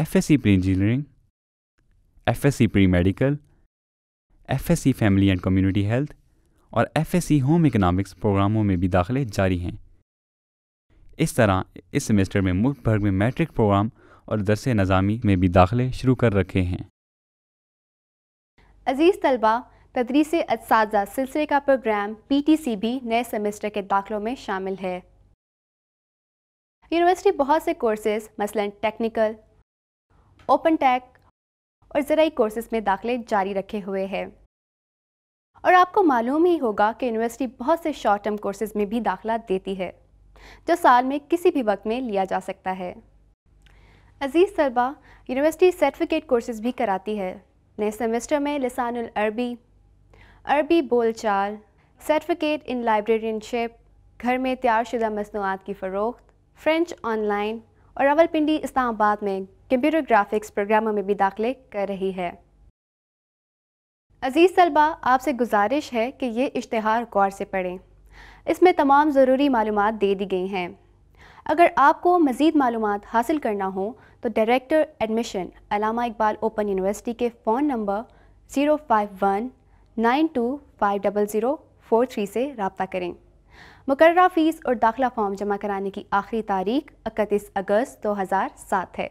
FSc pre engineering FSC pre medical FSC family and community health और FSC home economics प्रोग्रामों में भी दाखिले जारी हैं इस तरह इस सेमेस्टर में मुल्क भर में मैट्रिक प्रोग्राम और दरस नज़ामी में भी दाखिले शुरू कर रखे हैं अजीज़ तलबा तदरीस इस सिलसिले का प्रोग्राम पी टी सी भी नए सेमेस्टर के दाखिलों में शामिल है यूनिवर्सिटी बहुत से कोर्सेज मसलन टेक्निकल ओपन टैक और ज़राई कोर्सेज में दाखिले जारी रखे हुए हैं और आपको मालूम ही होगा कि यूनिवर्सिटी बहुत से शॉर्ट टर्म कोर्सेज में भी दाखिला देती है जो साल में किसी भी वक्त में लिया जा सकता है अजीज़ तलबा यूनिवर्सिटी सर्टिफिकेट कोर्सेज भी कराती है नए सेमेस्टर में लसानुल अरबी अरबी बोलचाल सर्टिफिकेट इन लाइब्रेरियनशिप घर में तैयार शुदा मसनूआत की फ़रोख्त फ्रेंच ऑनलाइन और रावलपिंडी इस्लामाबाद में कंप्यूटर ग्राफिक्स प्रोग्रामों में भी दाखिले कर रही है अजीज़ तलबा आपसे गुजारिश है कि ये इश्तहार गौर से पढ़ें इसमें तमाम ज़रूरी मालूम दे दी गई हैं अगर आपको मज़ीद मालूम हासिल करना हो तो director admission Allama Iqbal open university के phone number zero five one nine two five double zero four three से रबता करें मुकर्रा फ़ीस और दाखिला फॉर्म जमा कराने की आखिरी तारीख इकतीस अगस्त दो हज़ार सात है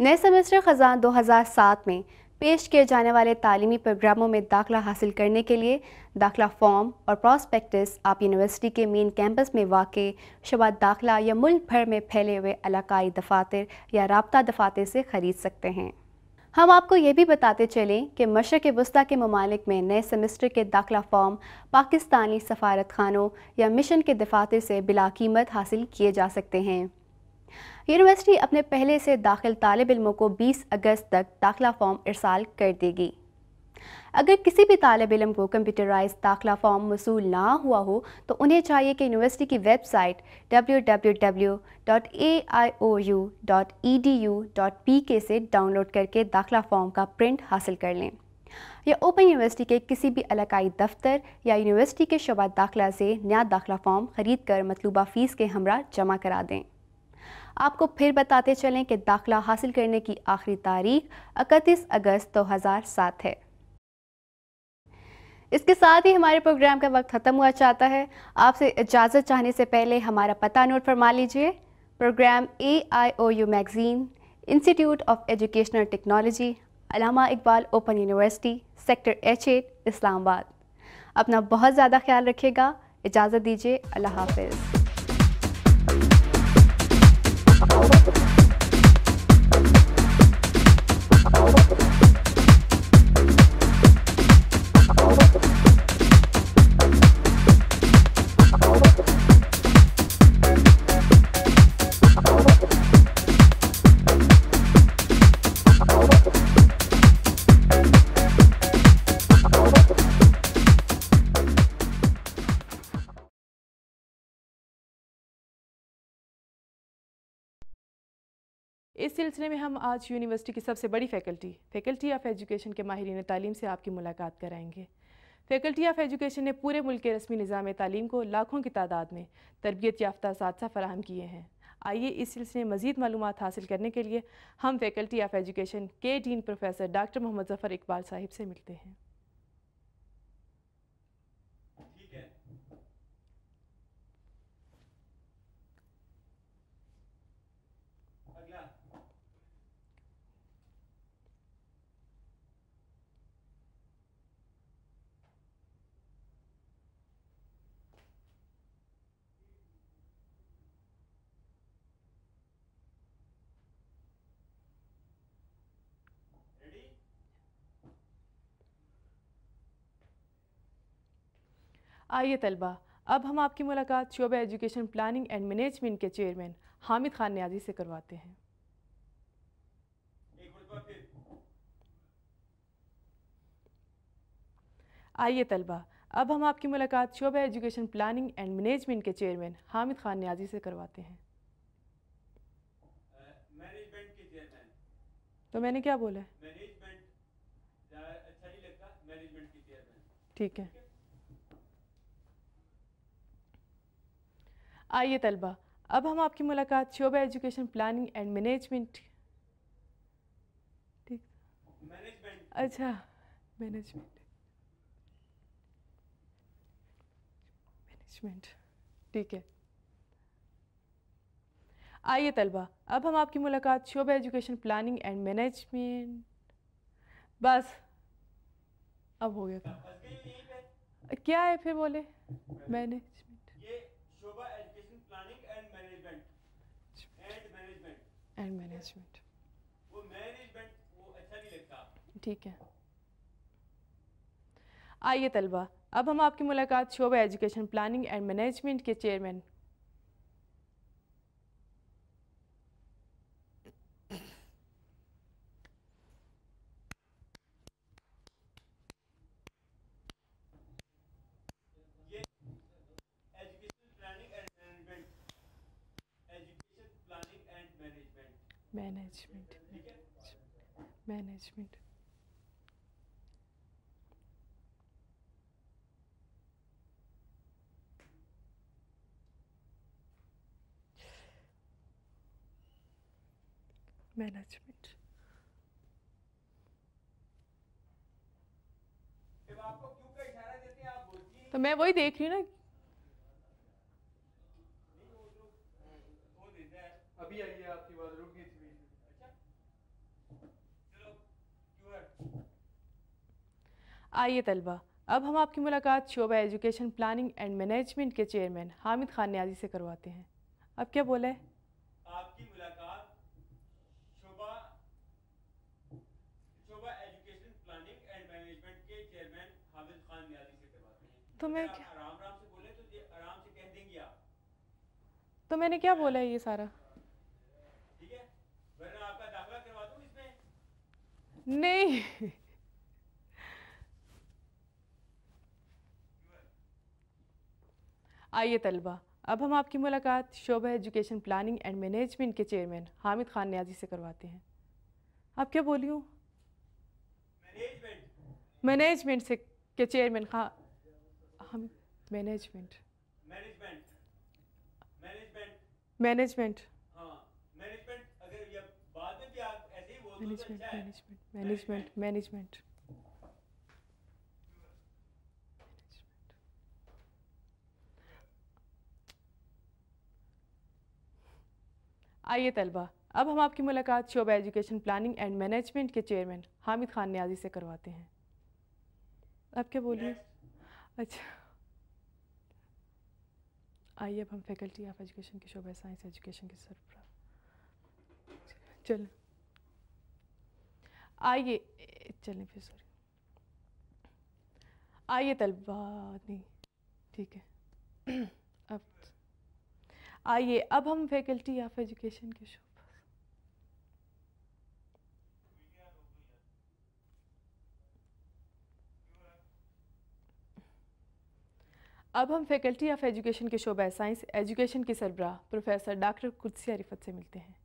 नए सेमेस्टर खजान 2007 में पेश किए जाने वाले तालीमी प्रोग्रामों में दाखला हासिल करने के लिए दाखला फॉर्म और प्रॉस्पेक्टस आप यूनिवर्सिटी के मेन कैंपस में वाक़ शबा दाखला या मुल्क भर में फैले हुए इलाकई दफातर या रबता दफातर से ख़रीद सकते हैं हम आपको यह भी बताते चलें कि मशरक़ वस्ती के ममालिक में नए सेमेस्टर के दाखला फॉर्म पाकिस्तानी सफारत खानों या मिशन के दफातर से बिला कीमत हासिल किए जा सकते हैं यूनिवर्सिटी अपने पहले से दाखिल तालब इलमों को 20 अगस्त तक दाखिला फॉर्म इरसाल कर देगी अगर किसी भी तालब इलम को कंप्यूटराइज दाखिला फॉर्म वसूल ना हुआ हो तो उन्हें चाहिए कि यूनिवर्सिटी की वेबसाइट www.aiou.edu.pk से डाउनलोड करके दाखिला फॉर्म का प्रिंट हासिल कर लें या ओपन यूनिवर्सिटी के किसी भी इलाकई दफ्तर या यूनिवर्सिटी के शुबा दाखिला से नया दाखिला फॉर्म खरीद कर मतलूबा फ़ीस के हमरा जमा करा दें आपको फिर बताते चलें कि दाखिला हासिल करने की आखिरी तारीख इकतीस अगस्त 2007 है इसके साथ ही हमारे प्रोग्राम का वक्त ख़त्म हुआ चाहता है आपसे इजाज़त चाहने से पहले हमारा पता नोट फरमा लीजिए program A I O U magazine institute of educational technology Allama Iqbal open university sector H eight Islamabad अपना बहुत ज़्यादा ख्याल रखिएगा इजाज़त दीजिए अल्लाह हाफिज़ इस सिलसिले में हम आज यूनिवर्सिटी की सबसे बड़ी फैकल्टी फैकल्टी ऑफ एजुकेशन के माहरीन तालीम से आपकी मुलाकात कराएंगे फैकल्टी ऑफ एजुकेशन ने पूरे मुल्क के रस्मी निज़ाम तालीम को लाखों की तादाद में तरबियत याफ्ता सादसा फराहम किए हैं आइए इस सिलसिले में मज़ीद मालूम हासिल करने के लिए हम फैकल्टी ऑफ एजुकेशन के dean professor doctor Muhammad Zafar Iqbal साहिब से मिलते हैं आइए तलबा अब हम आपकी मुलाकात शोबा एजुकेशन प्लानिंग एंड मैनेजमेंट के चेयरमैन हामिद खान न्याजी से करवाते हैं आइए तलबा अब हम आपकी मुलाकात शोबा एजुकेशन प्लानिंग एंड मैनेजमेंट के चेयरमैन हामिद खान न्याजी से करवाते हैं तो मैंने क्या बोला अच्छा ठीक है आइए तलबा अब हम आपकी मुलाकात शोबा एजुकेशन प्लानिंग एंड मैनेजमेंट ठीक अच्छा मैनेजमेंट मैनेजमेंट ठीक है आइए तलबा अब हम आपकी मुलाकात शोबा एजुकेशन प्लानिंग एंड मैनेजमेंट बस अब हो गया था क्या है फिर बोले मैनेजमेंट एंड अच्छा मैनेजमेंट ठीक है आइए तलबा अब हम आपकी मुलाकात शोबा एजुकेशन प्लानिंग एंड मैनेजमेंट के चेयरमैन management management management तो मैं वही देख रही हूँ ना आइए तलबा अब हम आपकी मुलाकात शोबा एजुकेशन प्लानिंग एंड मैनेजमेंट के चेयरमैन हामिद खान न्याजी से करवाते हैं अब क्या बोला है आपकी मुलाकात तो मैं आराम आराम से बोले तो ये आराम से कह देंगे आप तो मैंने क्या बोला है ये सारा ठीक है वरना आपका दाखला करवा दूं इसमें नहीं आइए तलबा अब हम आपकी मुलाकात शोबा एजुकेशन प्लानिंग एंड मैनेजमेंट के चेयरमैन हामिद खान न्याजी से करवाते हैं आप क्या बोली हूँ मैनेजमेंट से के चेयरमैन खान हम management management management management management management आइए तलबा अब हम आपकी मुलाकात शोबा एजुकेशन प्लानिंग एंड मैनेजमेंट के चेयरमैन हामिद खान न्याजी से करवाते हैं आप क्या बोलिए अच्छा आइए अब हम फैकल्टी ऑफ एजुकेशन के शोबा साइंस एजुकेशन के सरप्रा चलें आइए चलें फिर सॉरी आइए तलबा नहीं ठीक है आइए अब हम फैकल्टी ऑफ एजुकेशन के शो अब हम फैकल्टी ऑफ एजुकेशन के शोबा साइंस एजुकेशन की सरबरा प्रोफेसर डॉक्टर कुदसी रिफत से मिलते हैं